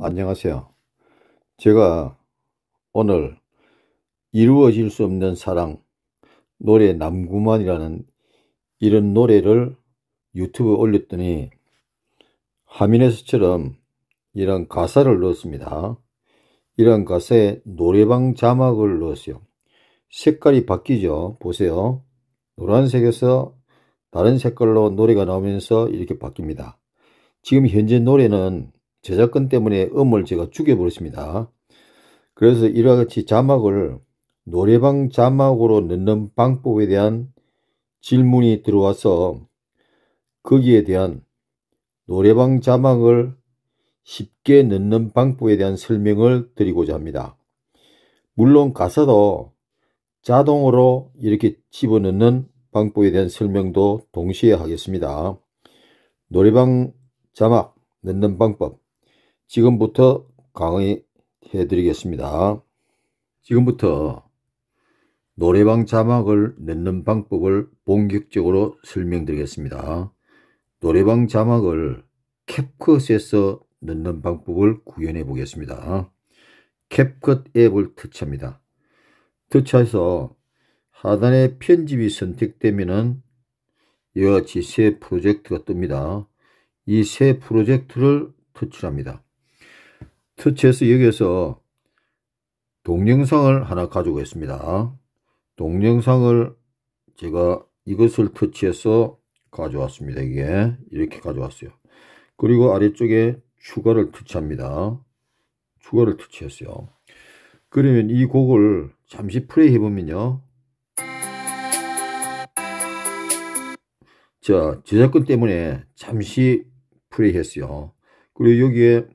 안녕하세요. 제가 오늘 이루어질 수 없는 사랑 노래 남구만이라는 이런 노래를 유튜브에 올렸더니 하민에서처럼 이런 가사를 넣었습니다. 이런 가사에 노래방 자막을 넣었어요. 색깔이 바뀌죠. 보세요. 노란색에서 다른 색깔로 노래가 나오면서 이렇게 바뀝니다. 지금 현재 노래는 저작권 때문에 음을 제가 죽여버렸습니다. 그래서 이와 같이 자막을 노래방 자막으로 넣는 방법에 대한 질문이 들어와서 거기에 대한 노래방 자막을 쉽게 넣는 방법에 대한 설명을 드리고자 합니다. 물론 가사도 자동으로 이렇게 집어넣는 방법에 대한 설명도 동시에 하겠습니다. 노래방 자막 넣는 방법 지금부터 강의해 드리겠습니다. 지금부터 노래방 자막을 넣는 방법을 본격적으로 설명드리겠습니다. 노래방 자막을 캡컷에서 넣는 방법을 구현해 보겠습니다. 캡컷 앱을 터치합니다. 터치해서 하단의 편집이 선택되면은 이와 같이 새 프로젝트가 뜹니다. 이 새 프로젝트를 터치합니다. 터치해서 여기에서 동영상을 하나 가지고 있습니다. 동영상을 제가 이것을 터치해서 가져왔습니다. 이게 이렇게 가져왔어요. 그리고 아래쪽에 추가를 터치합니다. 추가를 터치했어요. 그러면 이 곡을 잠시 플레이 해보면요. 자, 저작권 때문에 잠시 플레이했어요. 그리고 여기에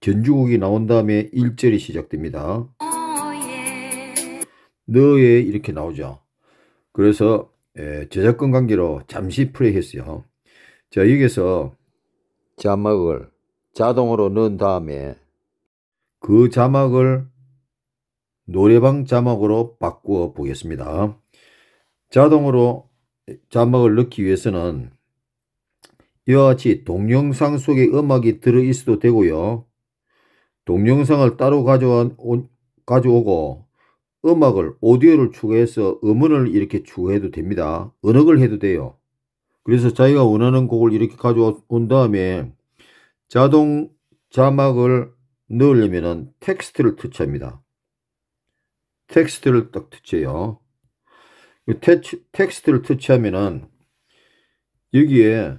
전주곡이 나온 다음에 1절이 시작됩니다. 너에 이렇게 나오죠. 그래서 예, 저작권 관계로 잠시 플레이했어요. 자, 여기서 자막을 자동으로 넣은 다음에 그 자막을 노래방 자막으로 바꾸어 보겠습니다. 자동으로 자막을 넣기 위해서는 이와 같이 동영상 속에 음악이 들어있어도 되고요. 동영상을 따로 가져오고 음악을 오디오를 추가해서 음원을 이렇게 추가해도 됩니다. 은어을 해도 돼요. 그래서 자기가 원하는 곡을 이렇게 가져온 다음에 자동 자막을 넣으려면 텍스트를 터치합니다. 텍스트를 딱 터치해요. 텍스트를 터치하면은 여기에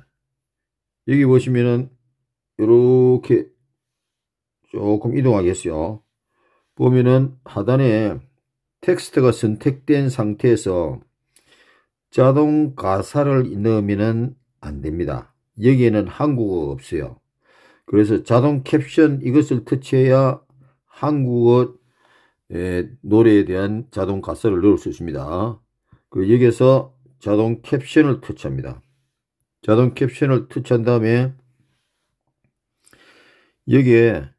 여기 보시면은 이렇게 조금 이동하겠어요. 보면은 하단에 텍스트가 선택된 상태에서 자동 가사를 넣으면 안 됩니다. 여기에는 한국어 없어요. 그래서 자동 캡션 이것을 터치해야 한국어 예, 노래에 대한 자동 가사를 넣을 수 있습니다. 그 여기에서 자동 캡션을 터치합니다. 자동 캡션을 터치한 다음에 여기에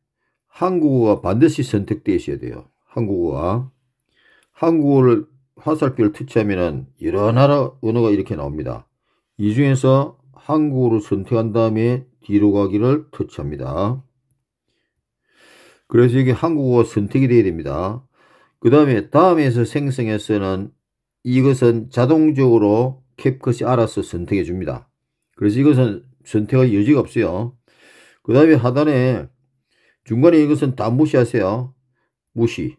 한국어가 반드시 선택되어 있어야 돼요. 한국어가 한국어를 화살표를 터치하면 여러 나라 언어가 이렇게 나옵니다. 이 중에서 한국어를 선택한 다음에 뒤로 가기를 터치합니다. 그래서 여기 한국어가 선택이 되어야 됩니다. 그 다음에 다음에서 생성해서는 이것은 자동적으로 캡컷이 알아서 선택해 줍니다. 그래서 이것은 선택할 여지가 없어요. 그 다음에 하단에 중간에 이것은 다 무시하세요. 무시.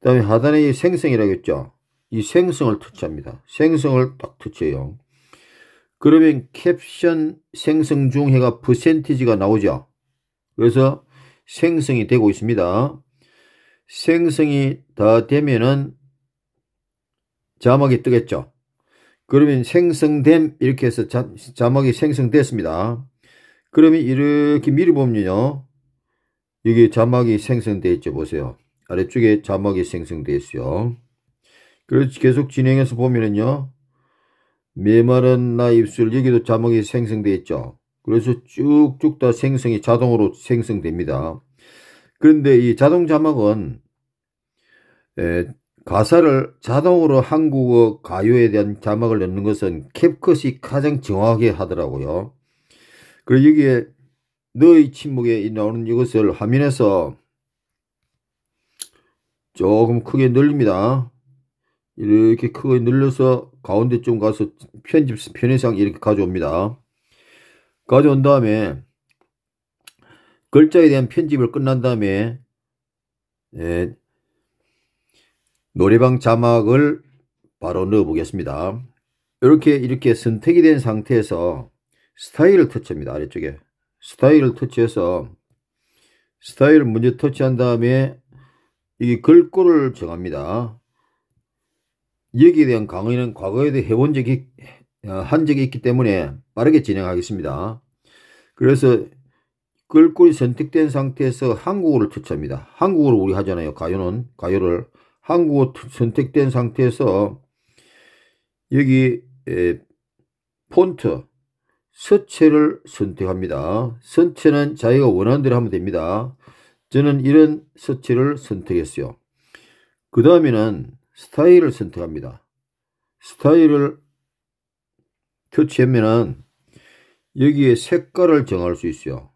그 다음에 하단에 이 생성이라고 했죠. 이 생성을 터치합니다. 생성을 딱 터치해요. 그러면 캡션 생성 중해가 퍼센티지가 나오죠. 그래서 생성이 되고 있습니다. 생성이 다 되면은 자막이 뜨겠죠. 그러면 생성됨 이렇게 해서 자, 자막이 생성됐습니다. 그러면 이렇게 미리 보면요. 여기 자막이 생성되어 있죠. 보세요. 아래쪽에 자막이 생성되어 있어요. 그렇지 계속 진행해서 보면은요. 메마른 나 입술 여기도 자막이 생성되어 있죠. 그래서 쭉쭉 다 생성이 자동으로 생성됩니다. 그런데 이 자동 자막은 에, 가사를 자동으로 한국어 가요에 대한 자막을 넣는 것은 캡컷이 가장 정확하게 하더라고요. 그리고 여기에 너의 침묵에 나오는 이것을 화면에서 조금 크게 늘립니다. 이렇게 크게 늘려서 가운데 좀 가서 편집 편의상 이렇게 가져옵니다. 가져온 다음에 글자에 대한 편집을 끝난 다음에 예, 노래방 자막을 바로 넣어 보겠습니다. 이렇게 이렇게 선택이 된 상태에서 스타일을 터치합니다. 아래쪽에 스타일을 터치해서 스타일을 먼저 터치한 다음에 이 글꼴을 정합니다. 여기에 대한 강의는 과거에도 해본 적이 한 적이 있기 때문에 빠르게 진행하겠습니다. 그래서 글꼴이 선택된 상태에서 한국어를 터치합니다. 한국어를 우리 하잖아요. 가요는 가요를 한국어 선택된 상태에서 여기 폰트 서체를 선택합니다. 선체는 자기가 원하는 대로 하면 됩니다. 저는 이런 서체를 선택했어요. 그 다음에는 스타일을 선택합니다. 스타일을 터치하면은 여기에 색깔을 정할 수 있어요.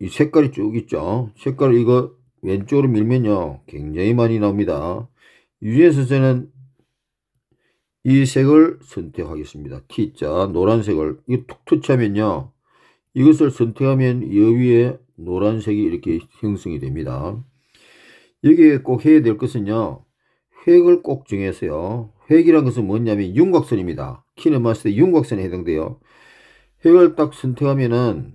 이 색깔이 쭉 있죠. 색깔 이거 왼쪽으로 밀면요 굉장히 많이 나옵니다 유리에서 저는 이 색을 선택하겠습니다 T자 노란색을 이거 툭툭 차면요 이것을 선택하면 여위에 노란색이 이렇게 형성이 됩니다 여기에 꼭 해야 될 것은요 획을 꼭 정해서요 획이란 것은 뭐냐면 윤곽선입니다 키는 마스터 윤곽선에 해당돼요 획을 딱 선택하면은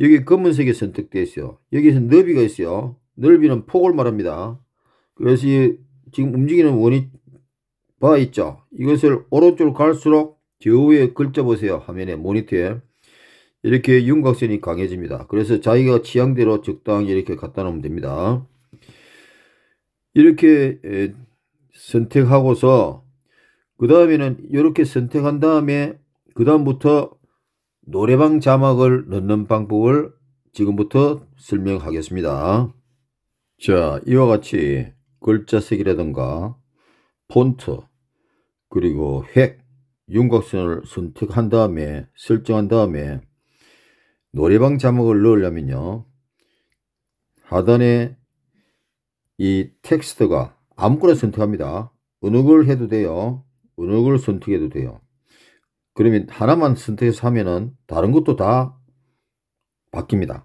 여기 검은색이 선택되어 있어요. 여기서 너비가 있어요. 넓이는 폭을 말합니다. 그래서 지금 움직이는 원이 봐 있죠. 이것을 오른쪽으로 갈수록 저위에 글자 보세요. 화면에 모니터에 이렇게 윤곽선이 강해집니다. 그래서 자기가 취향대로 적당히 이렇게 갖다 놓으면 됩니다. 이렇게 선택하고서 그 다음에는 이렇게 선택한 다음에 그 다음부터 노래방 자막을 넣는 방법을 지금부터 설명하겠습니다. 자, 이와 같이 글자색이라든가 폰트 그리고 획, 윤곽선을 선택한 다음에 설정한 다음에 노래방 자막을 넣으려면요. 하단에 이 텍스트가 아무거나 선택합니다. 어느 걸 해도 돼요. 어느 걸 선택해도 돼요. 그러면 하나만 선택해서 하면은 다른 것도 다 바뀝니다.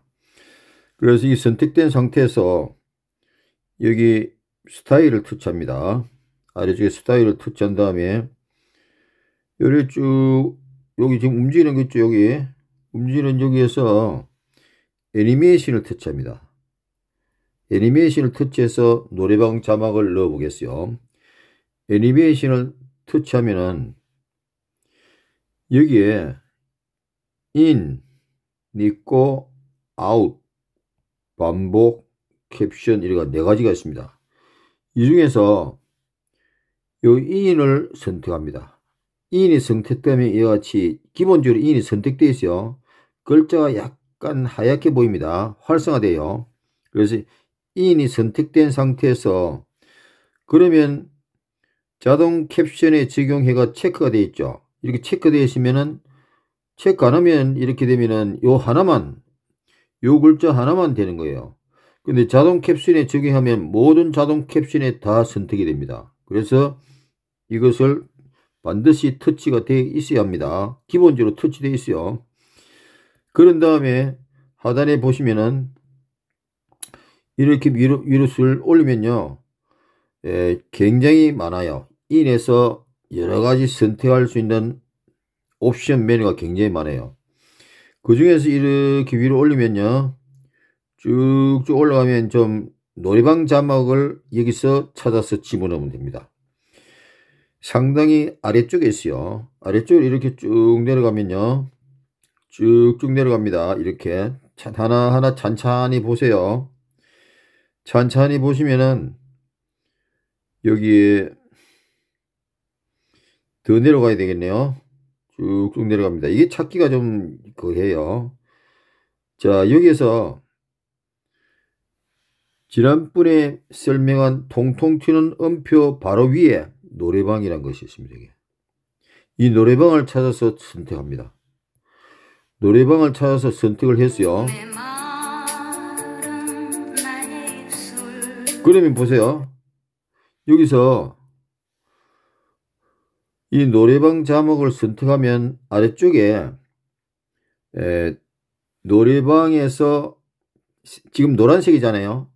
그래서 이 선택된 상태에서 여기 스타일을 터치합니다. 아래쪽에 스타일을 터치한 다음에 여기 쭉 여기 지금 움직이는 거 있죠 여기 움직이는 여기에서 애니메이션을 터치합니다. 애니메이션을 터치해서 노래방 자막을 넣어 보겠어요. 애니메이션을 터치하면은 여기에 in 있고 out 반복 캡션 이렇게 네 가지가 있습니다. 이 중에서 이 in을 선택합니다. in이 선택되면 이와 같이 기본적으로 in이 선택되어 있어요. 글자가 약간 하얗게 보입니다. 활성화돼요. 그래서 인이 선택된 상태에서 그러면 자동 캡션의 적용해가 체크가 되어 있죠. 이렇게 체크되시면은 체크 안 하면 이렇게 되면은 요 하나만 요 글자 하나만 되는 거예요. 근데 자동 캡슐에 적용하면 모든 자동 캡슐에 다 선택이 됩니다. 그래서 이것을 반드시 터치가 되어 있어야 합니다. 기본적으로 터치되어 있어요. 그런 다음에 하단에 보시면은 이렇게 위로, 위로수를 올리면요. 예, 굉장히 많아요. 인에서 여러 네. 가지 선택할 수 있는 옵션 메뉴가 굉장히 많아요. 그 중에서 이렇게 위로 올리면요. 쭉쭉 올라가면 좀 노래방 자막을 여기서 찾아서 집어넣으면 됩니다. 상당히 아래쪽에 있어요. 아래쪽으로 이렇게 쭉 내려가면요. 쭉쭉 내려갑니다. 이렇게 하나하나 찬찬히 보세요. 찬찬히 보시면은 여기에 더 내려가야 되겠네요. 쭉쭉 내려갑니다. 이게 찾기가 좀거해요자 여기에서 지난번에 설명한 통통 튀는 음표 바로 위에 노래방이란 것이 있습니다. 이게. 이 노래방을 찾아서 선택합니다. 노래방을 찾아서 선택을 했어요. 그러면 보세요. 여기서 이 노래방 자막을 선택하면 아래쪽에 에, 노래방에서 지금 노란색이잖아요.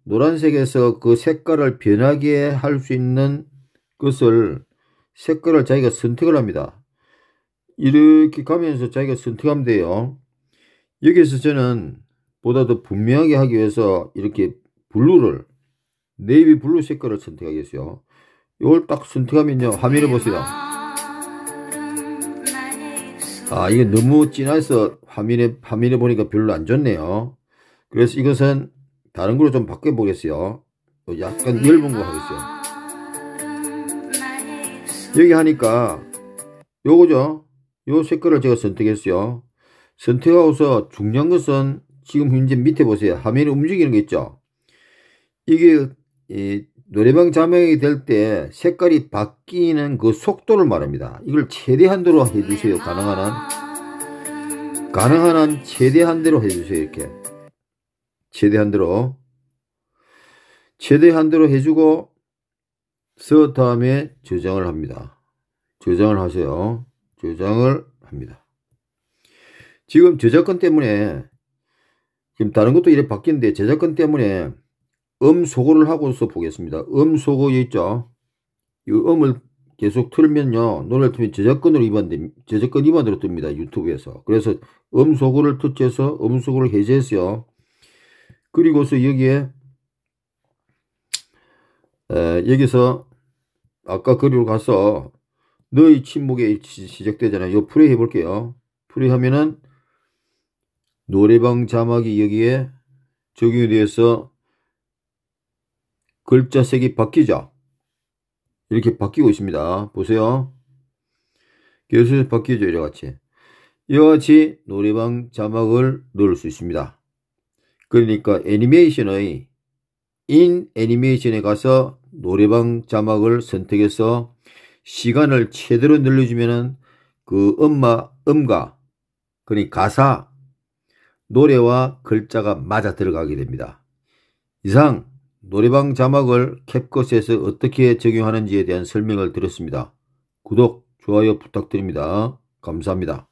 노란색에서 그 색깔을 변하게 할 수 있는 것을 색깔을 자기가 선택을 합니다. 이렇게 가면서 자기가 선택하면 돼요. 여기에서 저는 보다 더 분명하게 하기 위해서 이렇게 블루를 네이비 블루 색깔을 선택하겠어요. 이걸 딱 선택하면요. 화면을 네. 보세요. 아. 아 이게 너무 진해서 화면에 화면에 보니까 별로 안 좋네요 그래서 이것은 다른 걸로 좀 바꿔 보겠어요 어, 약간 음. 넓은 거 하겠어요 여기 하니까 요거죠 요 색깔을 제가 선택했어요 선택하고서 중요한 것은 지금 현재 밑에 보세요 화면이 움직이는 거 있죠 이게 노래방 자명이될 때 색깔이 바뀌는 그 속도를 말합니다. 이걸 최대한도로 해주세요. 가능한 한. 가능한 한 최대한대로 해주세요. 이렇게. 최대한대로. 최대한대로 해주고 서 다음에 저장을 합니다. 저장을 하세요. 저장을 합니다. 지금 저작권 때문에 지금 다른 것도 이래 바뀌는데 저작권 때문에 음소거를 하고서 보겠습니다. 음소거 있죠. 이 음을 계속 틀면요. 노래 틀면 저작권으로 위반됩 저작권 위반으로 뜹니다. 유튜브에서. 그래서 음소거를 터치해서 음소거를 해제했어요. 그리고서 여기에 에, 여기서 아까 그리로 가서 너의 침묵에 시작되잖아요. 이 플레이 해볼게요. 플레이 하면은 노래방 자막이 여기에 적용이 돼서 글자색이 바뀌죠. 이렇게 바뀌고 있습니다. 보세요. 계속 바뀌죠. 이래같이. 이와 같이 노래방 자막을 누를 수 있습니다. 그러니까 애니메이션의 인 애니메이션에 가서 노래방 자막을 선택해서 시간을 최대로 늘려주면은 그 음마, 음가그니 가사, 노래와 글자가 맞아 들어가게 됩니다. 이상 노래방 자막을 캡컷에서 어떻게 적용하는지에 대한 설명을 드렸습니다. 구독, 좋아요 부탁드립니다. 감사합니다.